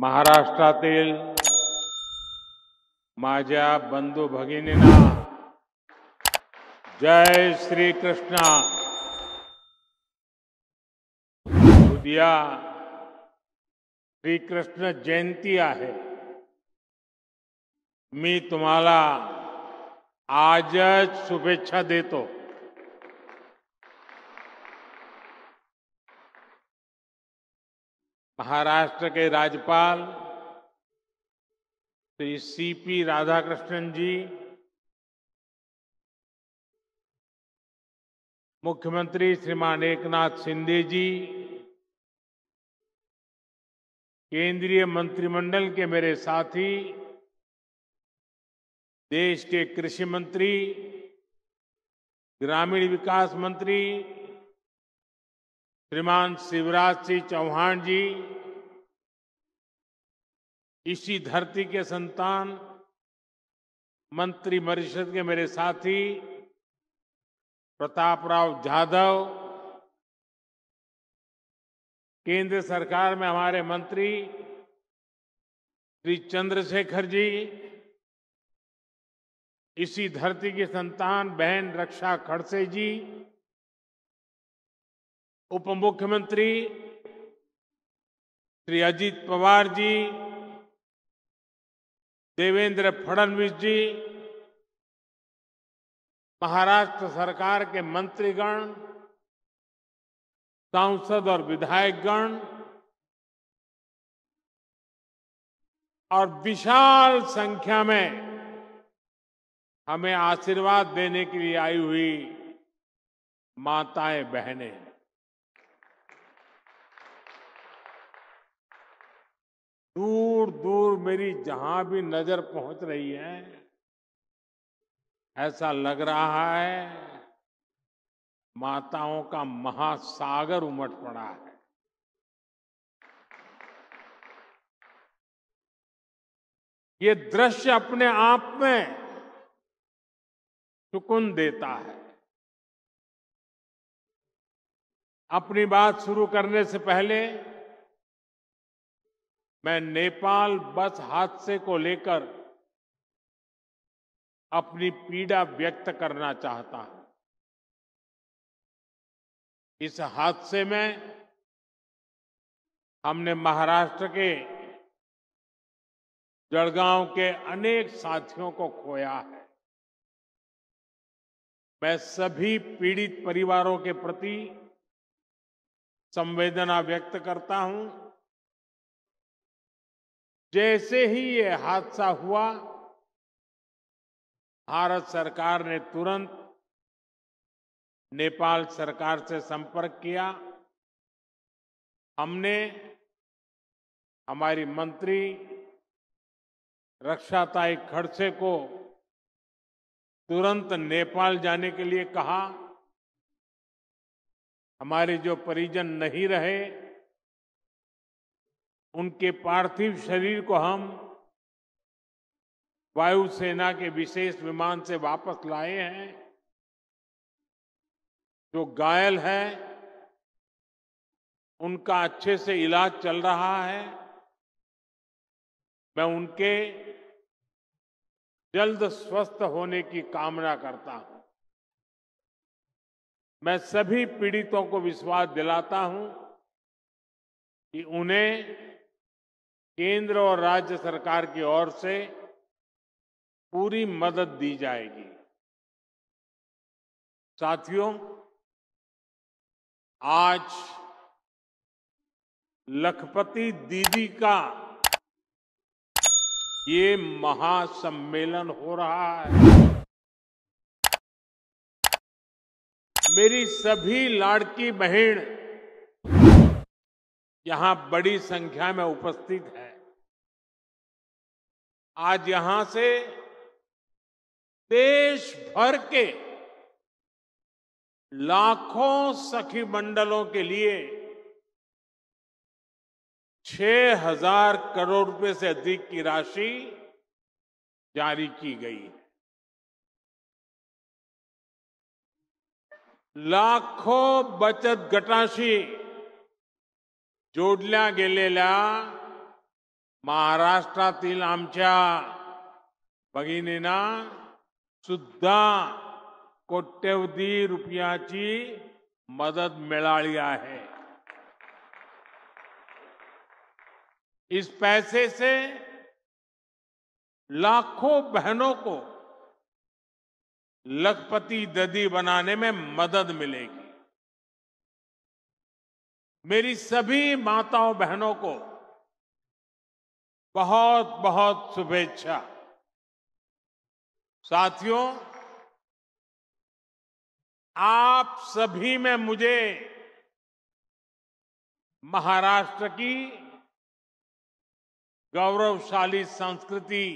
महाराष्ट्र बंधु भगिनी जय श्री कृष्ण उद्या श्रीकृष्ण जयंती है मी तुम्हाला आज शुभेच्छा देतो महाराष्ट्र के राज्यपाल श्री सीपी राधाकृष्णन जी मुख्यमंत्री श्रीमान एकनाथ शिंदे जी केंद्रीय मंत्रिमंडल के मेरे साथी देश के कृषि मंत्री ग्रामीण विकास मंत्री श्रीमान शिवराज सिंह चौहान जी इसी धरती के संतान मंत्री परिषद के मेरे साथी प्रताप राव जाधव केंद्र सरकार में हमारे मंत्री श्री चंद्रशेखर जी इसी धरती की संतान बहन रक्षा खड़से जी उप मुख्यमंत्री श्री अजीत पवार जी देवेंद्र फडणवीस जी महाराष्ट्र सरकार के मंत्रीगण सांसद और विधायकगण और विशाल संख्या में हमें आशीर्वाद देने के लिए आई हुई माताएं बहनें दूर दूर मेरी जहां भी नजर पहुंच रही है ऐसा लग रहा है माताओं का महासागर उमट पड़ा है ये दृश्य अपने आप में सुकून देता है अपनी बात शुरू करने से पहले मैं नेपाल बस हादसे को लेकर अपनी पीड़ा व्यक्त करना चाहता हूं इस हादसे में हमने महाराष्ट्र के जड़गांव के अनेक साथियों को खोया है मैं सभी पीड़ित परिवारों के प्रति संवेदना व्यक्त करता हूं जैसे ही ये हादसा हुआ भारत सरकार ने तुरंत नेपाल सरकार से संपर्क किया हमने हमारी मंत्री रक्षाताई खड़से को तुरंत नेपाल जाने के लिए कहा हमारे जो परिजन नहीं रहे उनके पार्थिव शरीर को हम वायुसेना के विशेष विमान से वापस लाए हैं जो घायल है उनका अच्छे से इलाज चल रहा है मैं उनके जल्द स्वस्थ होने की कामना करता हूं मैं सभी पीड़ितों को विश्वास दिलाता हूं कि उन्हें केंद्र और राज्य सरकार की ओर से पूरी मदद दी जाएगी साथियों आज लखपति दीदी का ये महासम्मेलन हो रहा है मेरी सभी लाड़की बहन यहां बड़ी संख्या में उपस्थित है आज यहां से देश भर के लाखों सखी मंडलों के लिए छह हजार करोड़ रुपए से अधिक की राशि जारी की गई है लाखों बचत गटाशी जोडल्या गेलेल्या महाराष्ट्रातील आमच्या सुधा कोट्यवधि रुपया की मदद मिला है इस पैसे से लाखों बहनों को लखपति ददी बनाने में मदद मिलेगी मेरी सभी माताओं बहनों को बहुत बहुत शुभेच्छा साथियों आप सभी में मुझे महाराष्ट्र की गौरवशाली संस्कृति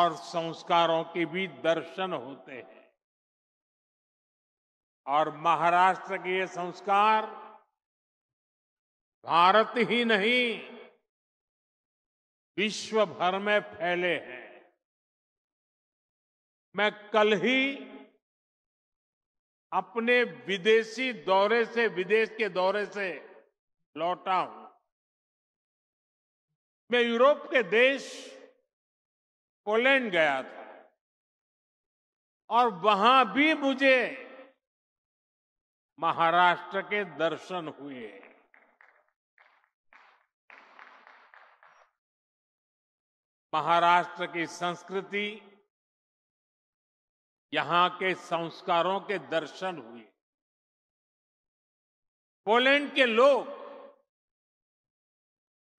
और संस्कारों के भी दर्शन होते हैं और महाराष्ट्र के ये संस्कार भारत ही नहीं विश्व भर में फैले हैं मैं कल ही अपने विदेशी दौरे से विदेश के दौरे से लौटा हूं मैं यूरोप के देश पोलैंड गया था और वहां भी मुझे महाराष्ट्र के दर्शन हुए महाराष्ट्र की संस्कृति यहां के संस्कारों के दर्शन हुए पोलैंड के लोग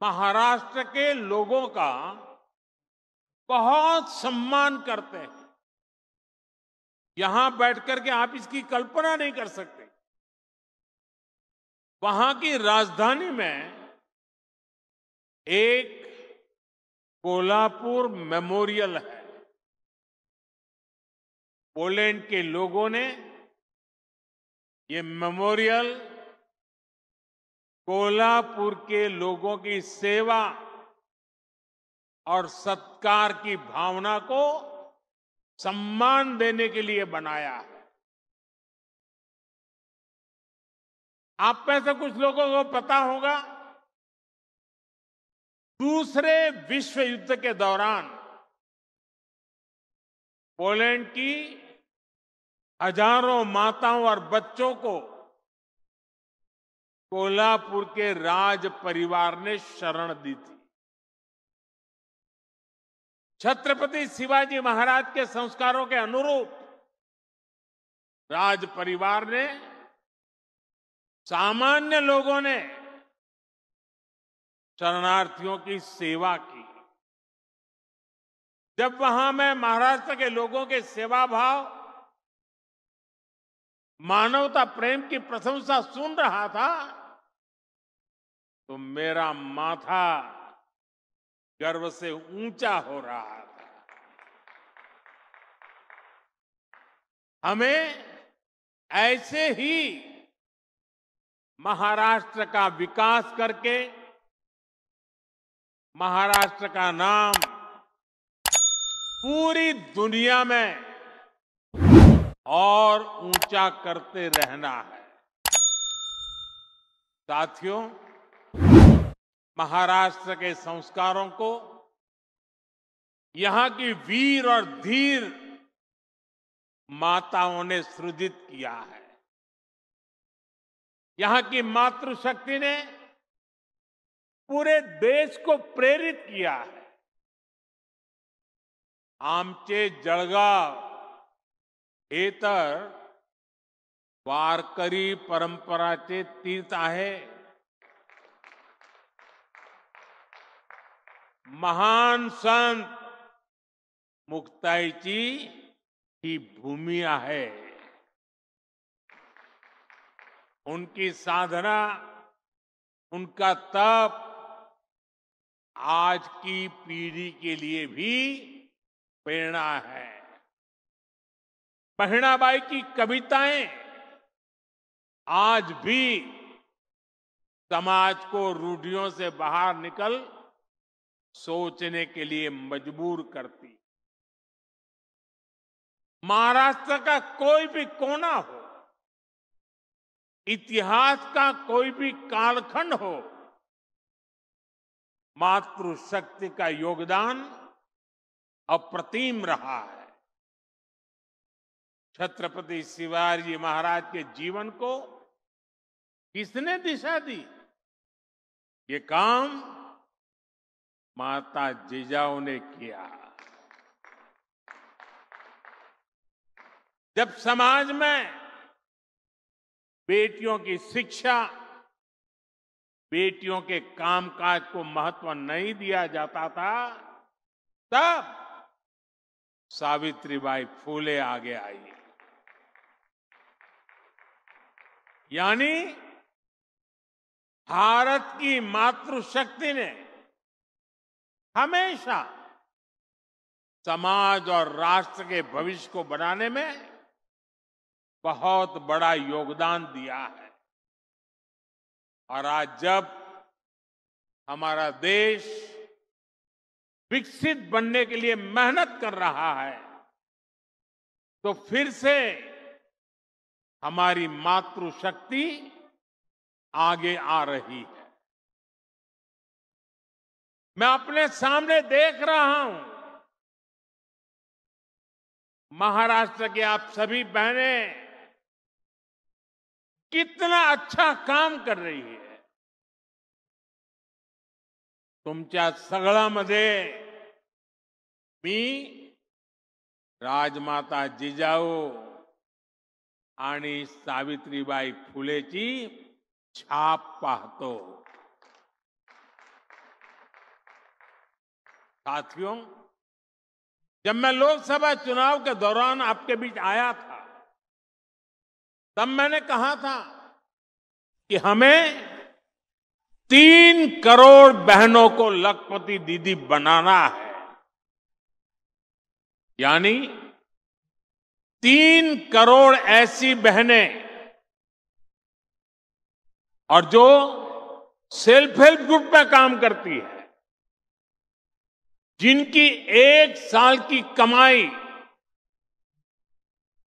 महाराष्ट्र के लोगों का बहुत सम्मान करते हैं यहां बैठकर के आप इसकी कल्पना नहीं कर सकते वहां की राजधानी में एक कोल्हापुर मेमोरियल है पोलैंड के लोगों ने ये मेमोरियल कोल्हापुर के लोगों की सेवा और सत्कार की भावना को सम्मान देने के लिए बनाया है आप में से कुछ लोगों को पता होगा दूसरे विश्व युद्ध के दौरान पोलैंड की हजारों माताओं और बच्चों को कोल्हापुर के राज परिवार ने शरण दी थी छत्रपति शिवाजी महाराज के संस्कारों के अनुरूप राज परिवार ने सामान्य लोगों ने शरणार्थियों की सेवा की जब वहां मैं महाराष्ट्र के लोगों के सेवा भाव मानवता प्रेम की प्रशंसा सुन रहा था तो मेरा माथा गर्व से ऊंचा हो रहा था हमें ऐसे ही महाराष्ट्र का विकास करके महाराष्ट्र का नाम पूरी दुनिया में और ऊंचा करते रहना है साथियों महाराष्ट्र के संस्कारों को यहां की वीर और धीर माताओं ने सृजित किया है यहां की मातृशक्ति ने पूरे देश को प्रेरित किया है आमचे जलगांव हेतर वारकरी परंपरा चे तीर्थ है महान संत मुक्ताई ही भूमि है उनकी साधना उनका तप आज की पीढ़ी के लिए भी प्रेरणा है बहनाबाई की कविताएं आज भी समाज को रूढ़ियों से बाहर निकल सोचने के लिए मजबूर करती महाराष्ट्र का कोई भी कोना हो इतिहास का कोई भी कालखंड हो मातृशक्ति का योगदान अप्रतिम रहा है छत्रपति शिवाजी महाराज के जीवन को किसने दिशा दी ये काम माता जीजाऊ ने किया जब समाज में बेटियों की शिक्षा बेटियों के कामकाज को महत्व नहीं दिया जाता था तब सावित्रीबाई फूले आगे आई यानी भारत की मातृशक्ति ने हमेशा समाज और राष्ट्र के भविष्य को बनाने में बहुत बड़ा योगदान दिया है और आज जब हमारा देश विकसित बनने के लिए मेहनत कर रहा है तो फिर से हमारी मातृशक्ति आगे आ रही है मैं अपने सामने देख रहा हूं महाराष्ट्र के आप सभी बहनें कितना अच्छा काम कर रही है सगड़ा मधे मी राजमाता जिजाऊ आणि सावित्रीबाई की छाप पहतो साथियों जब मैं लोकसभा चुनाव के दौरान आपके बीच आया था तब मैंने कहा था कि हमें तीन करोड़ बहनों को लखपति दीदी बनाना है यानी तीन करोड़ ऐसी बहनें और जो सेल्फ हेल्प ग्रुप में काम करती है जिनकी एक साल की कमाई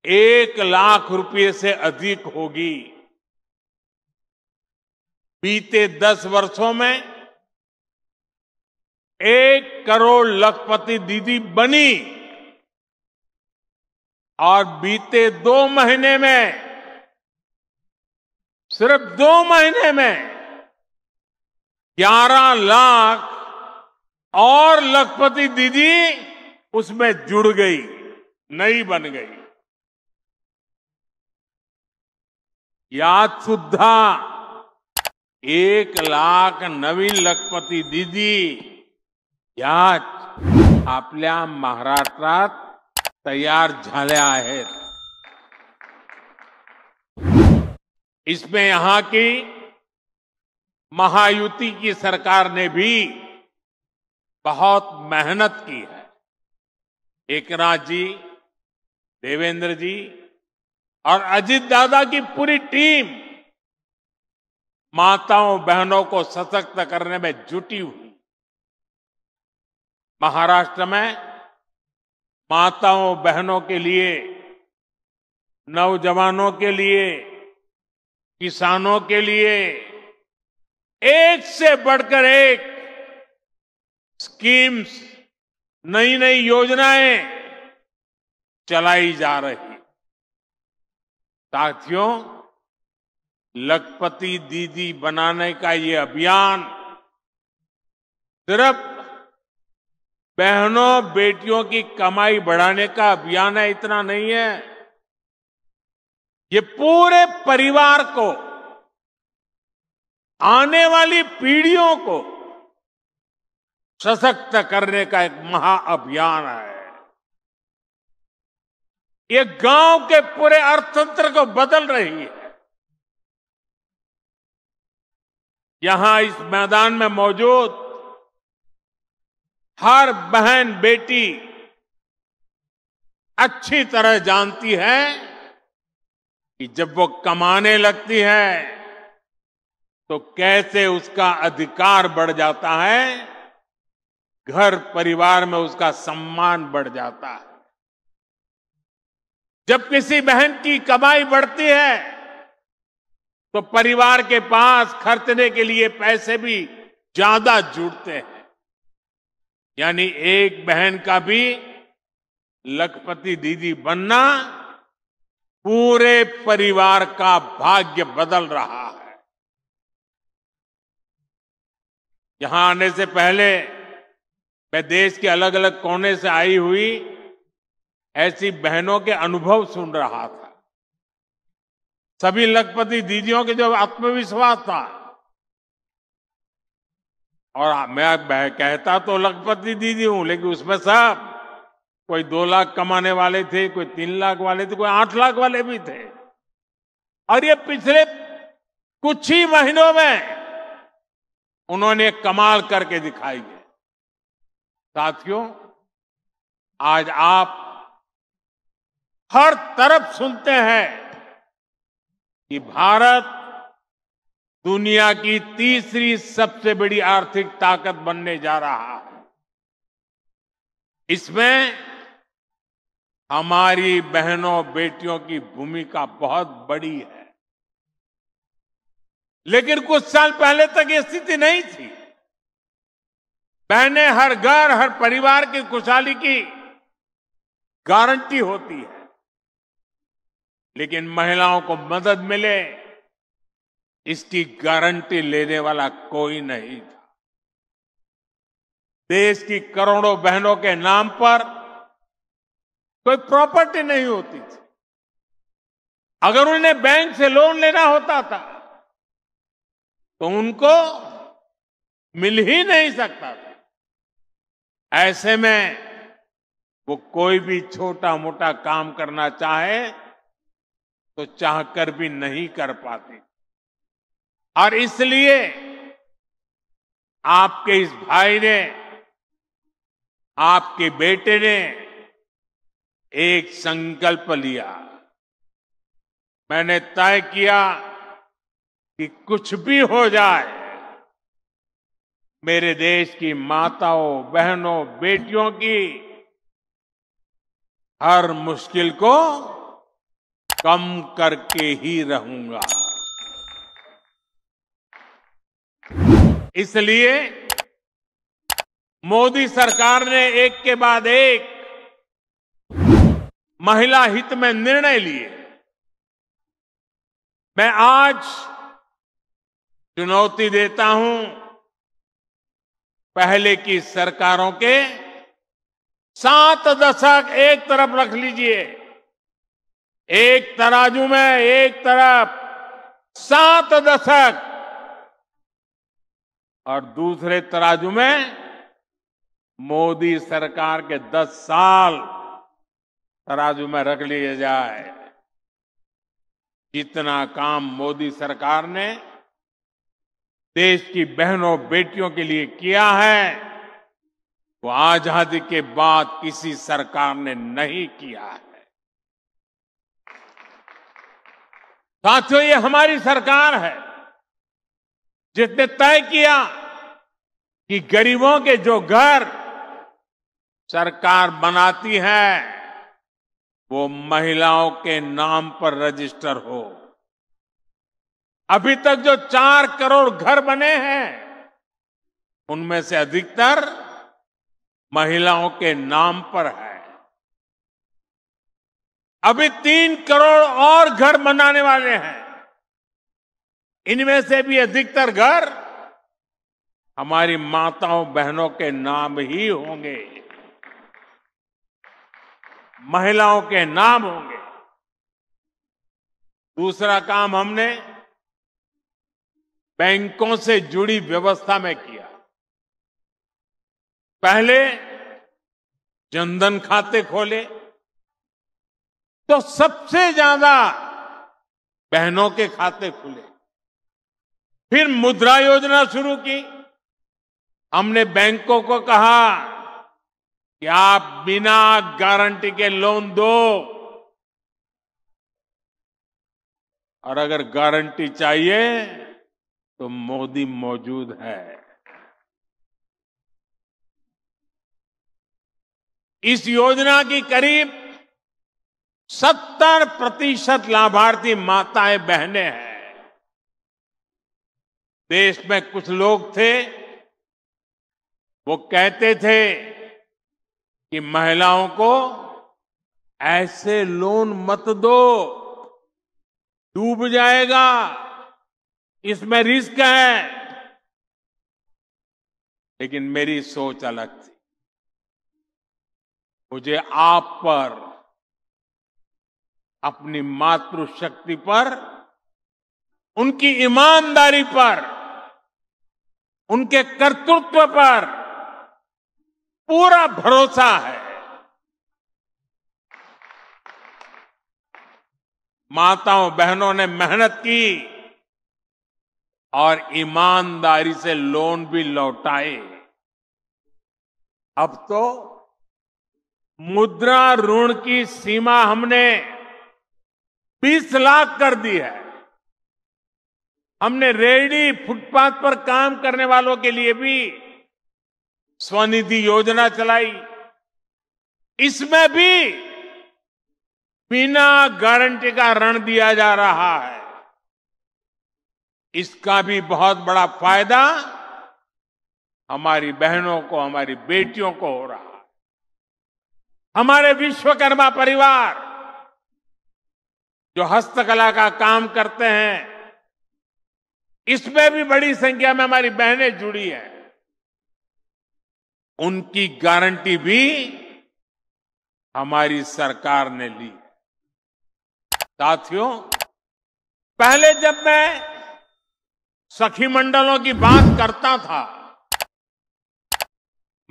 एक लाख रुपए से अधिक होगी बीते दस वर्षों में एक करोड़ लखपति दीदी बनी और बीते दो महीने में सिर्फ दो महीने में ग्यारह लाख और लखपति दीदी उसमें जुड़ गई नई बन गई याद सुद्धा एक लाख नवीन लखपति दीदी याद आपल्या महाराष्ट्र तैयार इसमें यहां की महायुति की सरकार ने भी बहुत मेहनत की है एक नाथ जी देवेंद्र जी और अजीत दादा की पूरी टीम माताओं बहनों को सशक्त करने में जुटी हुई महाराष्ट्र में माताओं बहनों के लिए नौजवानों के लिए किसानों के लिए एक से बढ़कर एक स्कीम्स नई नई योजनाएं चलाई जा रही साथियों लखपति दीदी बनाने का ये अभियान सिर्फ बहनों बेटियों की कमाई बढ़ाने का अभियान है इतना नहीं है ये पूरे परिवार को आने वाली पीढ़ियों को सशक्त करने का एक महाअभियान है ये गांव के पूरे अर्थतंत्र को बदल रही है यहां इस मैदान में मौजूद हर बहन बेटी अच्छी तरह जानती है कि जब वो कमाने लगती है तो कैसे उसका अधिकार बढ़ जाता है घर परिवार में उसका सम्मान बढ़ जाता है जब किसी बहन की कमाई बढ़ती है तो परिवार के पास खर्चने के लिए पैसे भी ज्यादा जुड़ते हैं यानी एक बहन का भी लखपति दीदी बनना पूरे परिवार का भाग्य बदल रहा है यहां आने से पहले मैं देश के अलग अलग कोने से आई हुई ऐसी बहनों के अनुभव सुन रहा था सभी लखपति दीदियों के जो आत्मविश्वास था और मैं कहता तो लखपति दीदी हूं लेकिन उसमें सब कोई दो लाख कमाने वाले थे कोई तीन लाख वाले थे कोई आठ लाख वाले भी थे और ये पिछले कुछ ही महीनों में उन्होंने कमाल करके दिखाई है साथियों आज आप हर तरफ सुनते हैं कि भारत दुनिया की तीसरी सबसे बड़ी आर्थिक ताकत बनने जा रहा है इसमें हमारी बहनों बेटियों की भूमिका बहुत बड़ी है लेकिन कुछ साल पहले तक ये स्थिति नहीं थी बहनें हर घर हर परिवार की खुशहाली की गारंटी होती है लेकिन महिलाओं को मदद मिले इसकी गारंटी लेने वाला कोई नहीं था देश की करोड़ों बहनों के नाम पर कोई प्रॉपर्टी नहीं होती थी अगर उन्हें बैंक से लोन लेना होता था तो उनको मिल ही नहीं सकता था ऐसे में वो कोई भी छोटा मोटा काम करना चाहे तो चाहकर भी नहीं कर पाते और इसलिए आपके इस भाई ने आपके बेटे ने एक संकल्प लिया मैंने तय किया कि कुछ भी हो जाए मेरे देश की माताओं बहनों बेटियों की हर मुश्किल को कम करके ही रहूंगा इसलिए मोदी सरकार ने एक के बाद एक महिला हित में निर्णय लिए मैं आज चुनौती देता हूं पहले की सरकारों के सात दशक एक तरफ रख लीजिए एक तराजू में एक तरफ सात दशक और दूसरे तराजू में मोदी सरकार के दस साल तराजू में रख लिए जाए जितना काम मोदी सरकार ने देश की बहनों बेटियों के लिए किया है वो आजादी के बाद किसी सरकार ने नहीं किया है साथियों ये हमारी सरकार है जिसने तय किया कि गरीबों के जो घर सरकार बनाती है वो महिलाओं के नाम पर रजिस्टर हो अभी तक जो चार करोड़ घर बने हैं उनमें से अधिकतर महिलाओं के नाम पर है अभी तीन करोड़ और घर बनाने वाले हैं इनमें से भी अधिकतर घर हमारी माताओं बहनों के नाम ही होंगे महिलाओं के नाम होंगे दूसरा काम हमने बैंकों से जुड़ी व्यवस्था में किया पहले जनधन खाते खोले तो सबसे ज्यादा बहनों के खाते खुले फिर मुद्रा योजना शुरू की हमने बैंकों को कहा कि आप बिना गारंटी के लोन दो और अगर गारंटी चाहिए तो मोदी मौजूद है इस योजना की करीब सत्तर प्रतिशत लाभार्थी माताएं बहनें हैं देश में कुछ लोग थे वो कहते थे कि महिलाओं को ऐसे लोन मत दो डूब जाएगा इसमें रिस्क है लेकिन मेरी सोच अलग थी मुझे आप पर अपनी मातृशक्ति पर उनकी ईमानदारी पर उनके कर्तृत्व पर पूरा भरोसा है माताओं बहनों ने मेहनत की और ईमानदारी से लोन भी लौटाए अब तो मुद्रा ऋण की सीमा हमने बीस लाख कर दी है हमने रेडी फुटपाथ पर काम करने वालों के लिए भी स्वनिधि योजना चलाई इसमें भी बिना गारंटी का ऋण दिया जा रहा है इसका भी बहुत बड़ा फायदा हमारी बहनों को हमारी बेटियों को हो रहा है हमारे विश्वकर्मा परिवार जो हस्तकला का काम करते हैं इसमें भी बड़ी संख्या में हमारी बहनें जुड़ी हैं उनकी गारंटी भी हमारी सरकार ने ली साथियों पहले जब मैं सखी मंडलों की बात करता था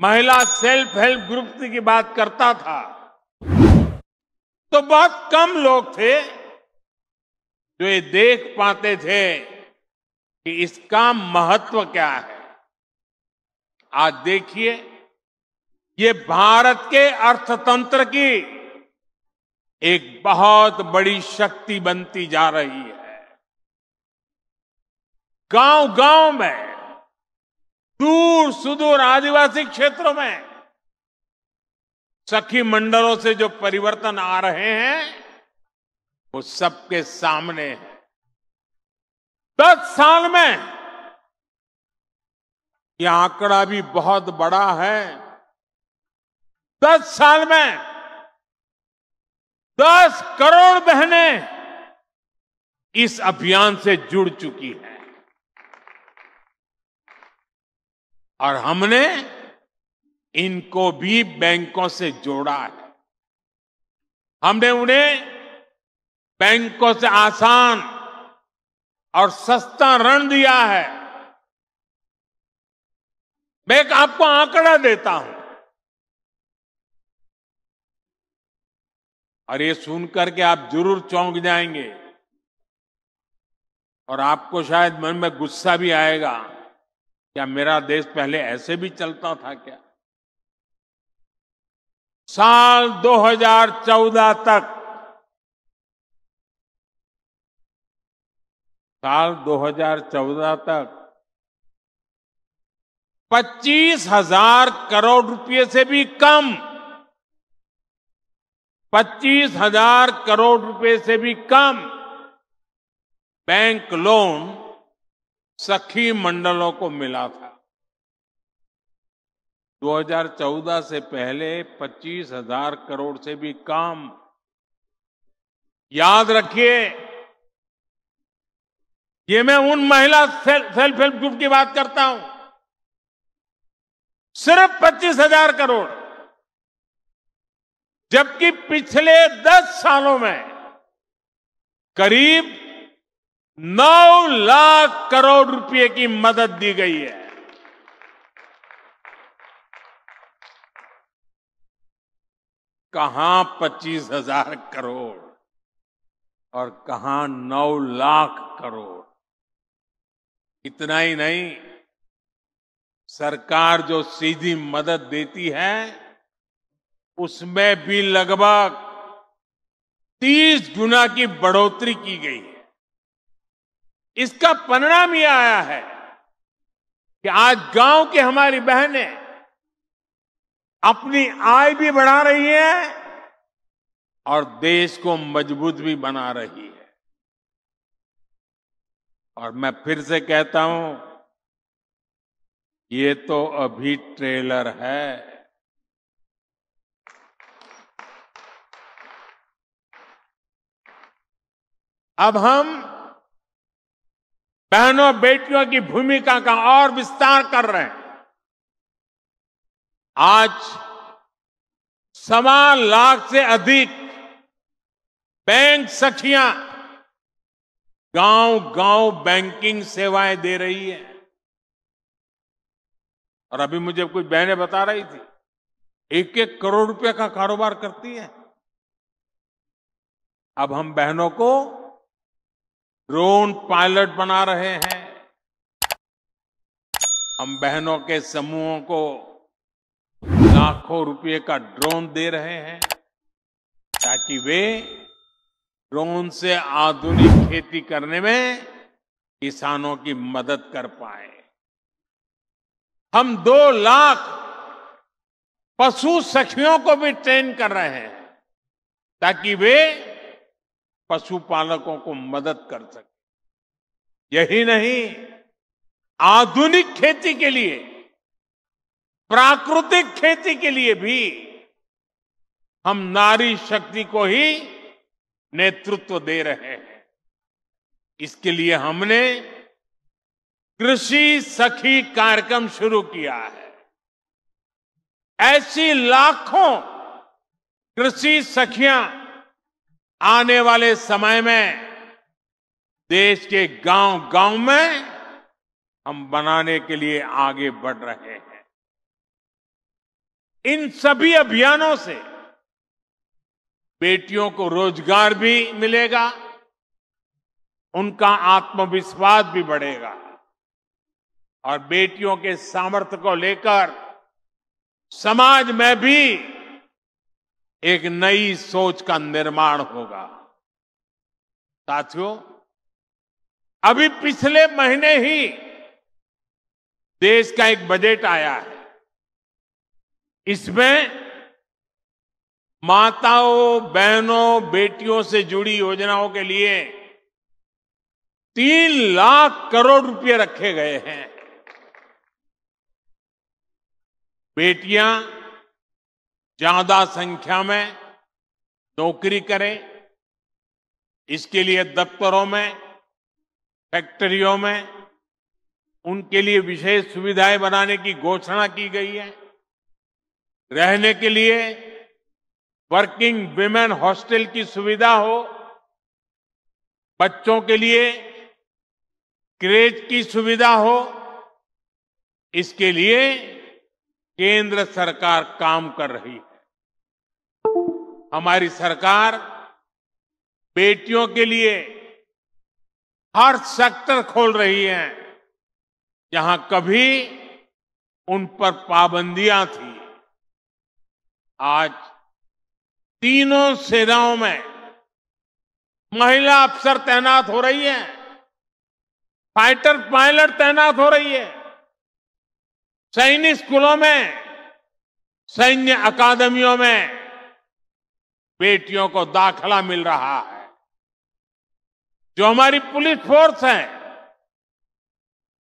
महिला सेल्फ हेल्प ग्रुप की बात करता था तो बहुत कम लोग थे जो ये देख पाते थे कि इसका महत्व क्या है आज देखिए ये भारत के अर्थतंत्र की एक बहुत बड़ी शक्ति बनती जा रही है गांव गांव में दूर सुदूर आदिवासी क्षेत्रों में सखी मंडलों से जो परिवर्तन आ रहे हैं वो सबके सामने है दस साल में ये आंकड़ा भी बहुत बड़ा है दस साल में दस करोड़ बहनें इस अभियान से जुड़ चुकी हैं और हमने इनको भी बैंकों से जोड़ा है हमने उन्हें बैंकों से आसान और सस्ता ऋण दिया है मैं एक आपको आंकड़ा देता हूं और ये सुनकर के आप जरूर चौंक जाएंगे और आपको शायद मन में गुस्सा भी आएगा क्या मेरा देश पहले ऐसे भी चलता था क्या साल 2014 तक साल 2014 तक पच्चीस हजार करोड़ रुपए से भी कम पच्चीस हजार करोड़ रुपए से भी कम बैंक लोन सखी मंडलों को मिला था 2014 से पहले पच्चीस हजार करोड़ से भी कम याद रखिए ये मैं उन महिला सेल्फ हेल्प ग्रुप की बात करता हूं सिर्फ पच्चीस हजार करोड़ जबकि पिछले दस सालों में करीब नौ लाख करोड़ रुपए की मदद दी गई है कहां पच्चीस हजार करोड़ और कहां नौ लाख करोड़ इतना ही नहीं सरकार जो सीधी मदद देती है उसमें भी लगभग 30 गुना की बढ़ोतरी की गई है इसका परिणाम यह आया है कि आज गांव की हमारी बहनें अपनी आय भी बढ़ा रही है और देश को मजबूत भी बना रही है और मैं फिर से कहता हूं ये तो अभी ट्रेलर है अब हम बहनों बेटियों की भूमिका का और विस्तार कर रहे हैं आज सवा लाख से अधिक बैंक सखियां गांव गांव बैंकिंग सेवाएं दे रही है और अभी मुझे कुछ बहनें बता रही थी एक एक करोड़ रुपए का कारोबार करती है अब हम बहनों को ड्रोन पायलट बना रहे हैं हम बहनों के समूहों को लाखों रुपए का ड्रोन दे रहे हैं ताकि वे ड्रोन से आधुनिक खेती करने में किसानों की मदद कर पाए हम दो लाख पशु सखियों को भी ट्रेन कर रहे हैं ताकि वे पशुपालकों को मदद कर सके यही नहीं आधुनिक खेती के लिए प्राकृतिक खेती के लिए भी हम नारी शक्ति को ही नेतृत्व दे रहे हैं इसके लिए हमने कृषि सखी कार्यक्रम शुरू किया है ऐसी लाखों कृषि सखियां आने वाले समय में देश के गांव गांव में हम बनाने के लिए आगे बढ़ रहे हैं इन सभी अभियानों से बेटियों को रोजगार भी मिलेगा उनका आत्मविश्वास भी बढ़ेगा और बेटियों के सामर्थ्य को लेकर समाज में भी एक नई सोच का निर्माण होगा साथियों अभी पिछले महीने ही देश का एक बजट आया है इसमें माताओं बहनों बेटियों से जुड़ी योजनाओं के लिए तीन लाख करोड़ रुपए रखे गए हैं बेटियां ज्यादा संख्या में नौकरी करें इसके लिए दफ्तरों में फैक्ट्रियों में उनके लिए विशेष सुविधाएं बनाने की घोषणा की गई है रहने के लिए वर्किंग विमेन हॉस्टल की सुविधा हो बच्चों के लिए क्रेज की सुविधा हो इसके लिए केंद्र सरकार काम कर रही है हमारी सरकार बेटियों के लिए हर सेक्टर खोल रही है जहां कभी उन पर पाबंदियां थी आज तीनों सेनाओं में महिला अफसर तैनात हो रही है फाइटर पायलट तैनात हो रही है सैनिक स्कूलों में सैन्य अकादमियों में बेटियों को दाखला मिल रहा है जो हमारी पुलिस फोर्स है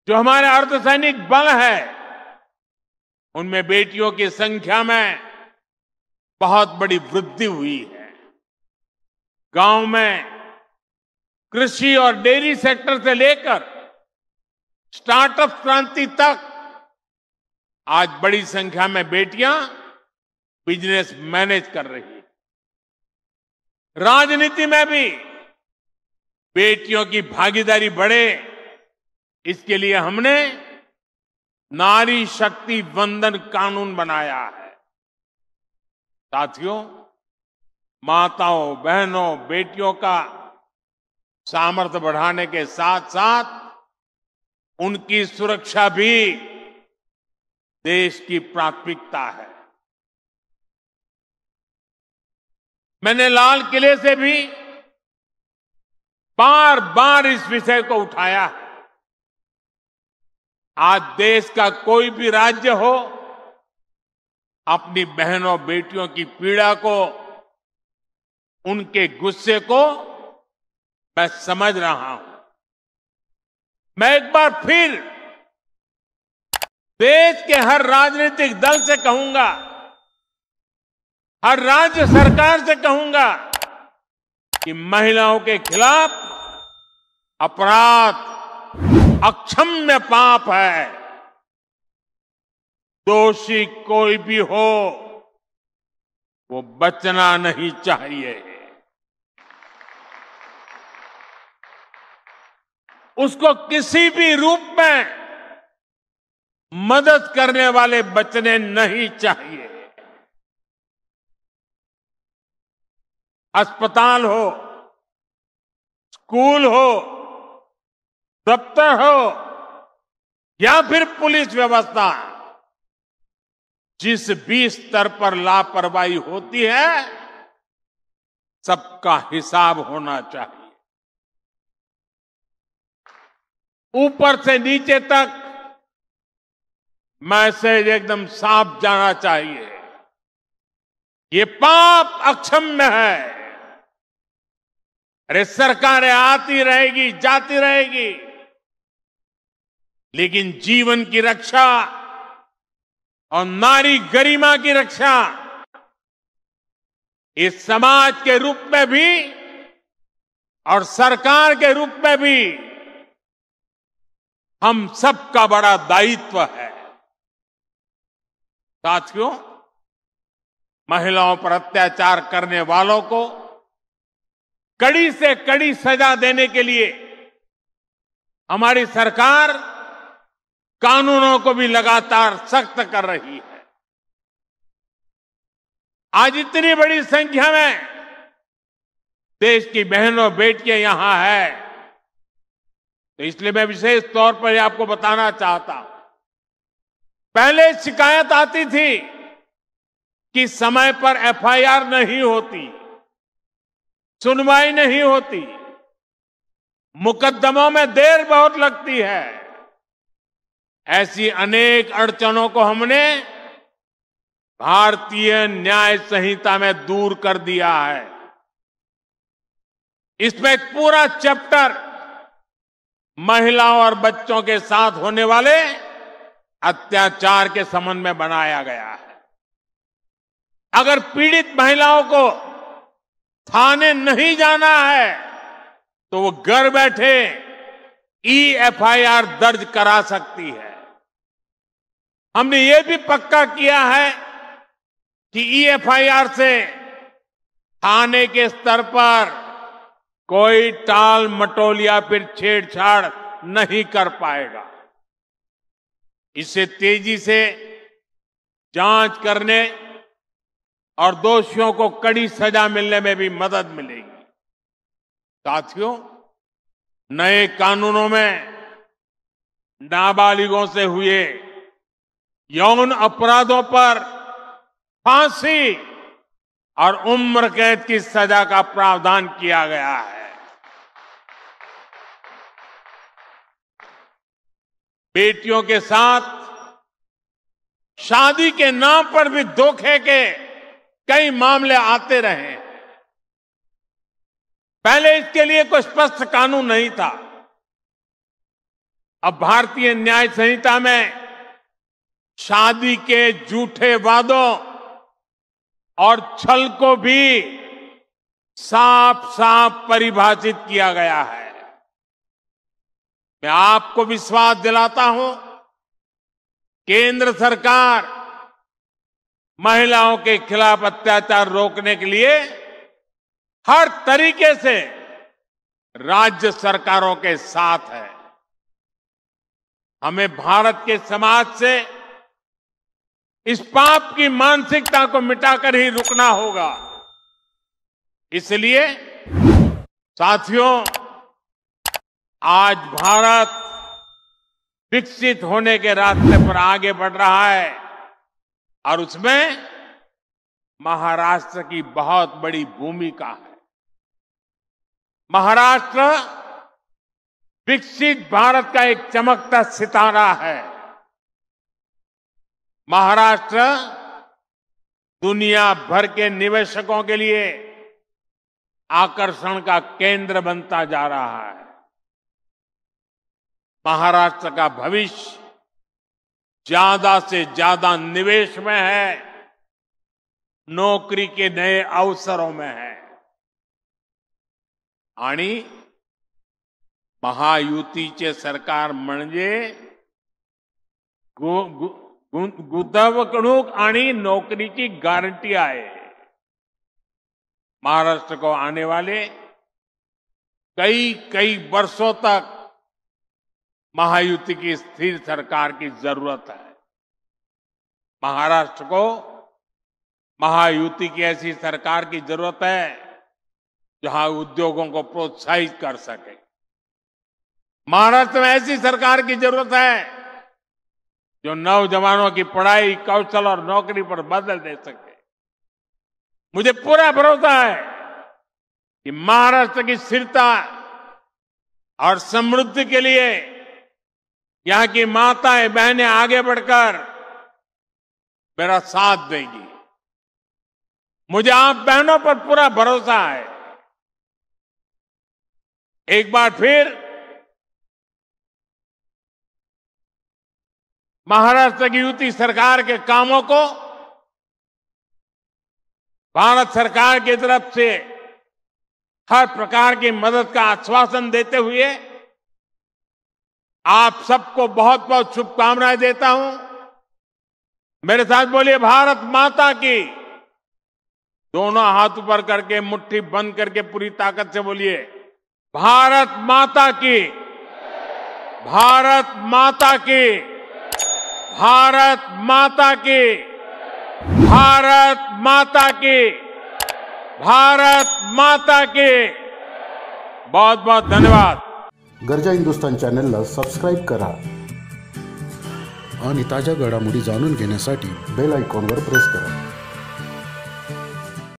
जो हमारे अर्धसैनिक बल है उनमें बेटियों की संख्या में बहुत बड़ी वृद्धि हुई है गांव में कृषि और डेयरी सेक्टर से लेकर स्टार्टअप क्रांति तक आज बड़ी संख्या में बेटियां बिजनेस मैनेज कर रही राजनीति में भी बेटियों की भागीदारी बढ़े इसके लिए हमने नारी शक्ति वंदन कानून बनाया है साथियों माताओं बहनों बेटियों का सामर्थ्य बढ़ाने के साथ साथ उनकी सुरक्षा भी देश की प्राथमिकता है मैंने लाल किले से भी बार बार इस विषय को उठाया है आज देश का कोई भी राज्य हो अपनी बहनों बेटियों की पीड़ा को उनके गुस्से को मैं समझ रहा हूं मैं एक बार फिर देश के हर राजनीतिक दल से कहूंगा हर राज्य सरकार से कहूंगा कि महिलाओं के खिलाफ अपराध अक्षम्य पाप है दोषी कोई भी हो वो बचना नहीं चाहिए उसको किसी भी रूप में मदद करने वाले बचने नहीं चाहिए अस्पताल हो स्कूल हो दफ्तर हो या फिर पुलिस व्यवस्था जिस भी स्तर पर लापरवाही होती है सबका हिसाब होना चाहिए ऊपर से नीचे तक मैसेज एकदम साफ जाना चाहिए ये पाप अक्षम्य है अरे सरकारें आती रहेगी जाती रहेगी लेकिन जीवन की रक्षा और नारी गरिमा की रक्षा इस समाज के रूप में भी और सरकार के रूप में भी हम सबका बड़ा दायित्व है साथियों महिलाओं पर अत्याचार करने वालों को कड़ी से कड़ी सजा देने के लिए हमारी सरकार कानूनों को भी लगातार सख्त कर रही है आज इतनी बड़ी संख्या में देश की बहनों बेटियां यहां है तो इसलिए मैं विशेष तौर पर आपको बताना चाहता हूं पहले शिकायत आती थी कि समय पर एफआईआर नहीं होती सुनवाई नहीं होती मुकदमों में देर बहुत लगती है ऐसी अनेक अड़चनों को हमने भारतीय न्याय संहिता में दूर कर दिया है इसमें एक पूरा चैप्टर महिलाओं और बच्चों के साथ होने वाले अत्याचार के संबंध में बनाया गया है अगर पीड़ित महिलाओं को थाने नहीं जाना है तो वो घर बैठे ई आर दर्ज करा सकती है हमने ये भी पक्का किया है कि ईएफआईआर e से थाने के स्तर पर कोई टाल मटोल या फिर छेड़छाड़ नहीं कर पाएगा इसे तेजी से जांच करने और दोषियों को कड़ी सजा मिलने में भी मदद मिलेगी साथियों नए कानूनों में नाबालिगों से हुए यौन अपराधों पर फांसी और उम्र कैद की सजा का प्रावधान किया गया है बेटियों के साथ शादी के नाम पर भी धोखे के कई मामले आते रहे पहले इसके लिए कोई स्पष्ट कानून नहीं था अब भारतीय न्याय संहिता में शादी के झूठे वादों और छल को भी साफ साफ परिभाषित किया गया है मैं आपको विश्वास दिलाता हूं केंद्र सरकार महिलाओं के खिलाफ अत्याचार रोकने के लिए हर तरीके से राज्य सरकारों के साथ है हमें भारत के समाज से इस पाप की मानसिकता को मिटाकर ही रुकना होगा इसलिए साथियों आज भारत विकसित होने के रास्ते पर आगे बढ़ रहा है और उसमें महाराष्ट्र की बहुत बड़ी भूमिका है महाराष्ट्र विकसित भारत का एक चमकता सितारा है महाराष्ट्र दुनिया भर के निवेशकों के लिए आकर्षण का केंद्र बनता जा रहा है महाराष्ट्र का भविष्य ज्यादा से ज्यादा निवेश में है नौकरी के नए अवसरों में है आणि महायुतीचे सरकार म्हणजे गुंतवणूक आणि नोकरीची गारंटी आहे महाराष्ट्र को आने वाले कई कई वर्षों तक महायुति की स्थिर सरकार की जरूरत है महाराष्ट्र को महायुति की ऐसी सरकार की जरूरत है जहां उद्योगों को प्रोत्साहित कर सके महाराष्ट्र में ऐसी सरकार की जरूरत है जो नौजवानों की पढ़ाई कौशल और नौकरी पर बदल दे सके मुझे पूरा भरोसा है कि महाराष्ट्र की स्थिरता और समृद्धि के लिए यहां की माताएं बहनें आगे बढ़कर मेरा साथ देगी मुझे आप बहनों पर पूरा भरोसा है एक बार फिर महाराष्ट्र की युति सरकार के कामों को भारत सरकार की तरफ से हर प्रकार की मदद का आश्वासन देते हुए आप सबको बहुत बहुत शुभकामनाएं देता हूं मेरे साथ बोलिए भारत माता की दोनों हाथ ऊपर करके मुट्ठी बंद करके पूरी ताकत से बोलिए भारत माता की भारत माता की भारत माता की भारत माता की भारत माता की बहुत बहुत धन्यवाद गरजा हिंदुस्तान चैनल सबस्क्राईब करा आणि ताज्या घडामोडी जाणून घेण्यासाठी बेल आयकॉनवर प्रेस करा